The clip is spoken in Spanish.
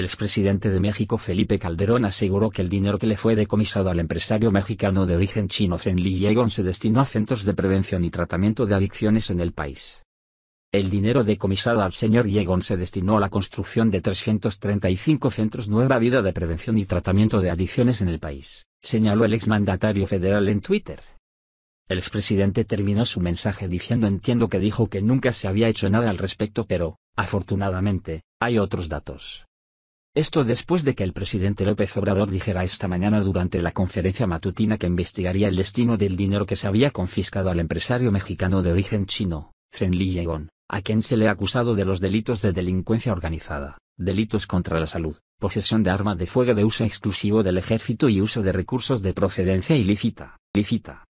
El expresidente de México Felipe Calderón aseguró que el dinero que le fue decomisado al empresario mexicano de origen chino Zen Yegon se destinó a centros de prevención y tratamiento de adicciones en el país. El dinero decomisado al señor Yegon se destinó a la construcción de 335 centros Nueva Vida de Prevención y Tratamiento de Adicciones en el país, señaló el exmandatario federal en Twitter. El expresidente terminó su mensaje diciendo entiendo que dijo que nunca se había hecho nada al respecto pero, afortunadamente, hay otros datos. Esto después de que el presidente López Obrador dijera esta mañana durante la conferencia matutina que investigaría el destino del dinero que se había confiscado al empresario mexicano de origen chino, Zen Li a quien se le ha acusado de los delitos de delincuencia organizada, delitos contra la salud, posesión de arma de fuego de uso exclusivo del ejército y uso de recursos de procedencia ilícita, ilícita.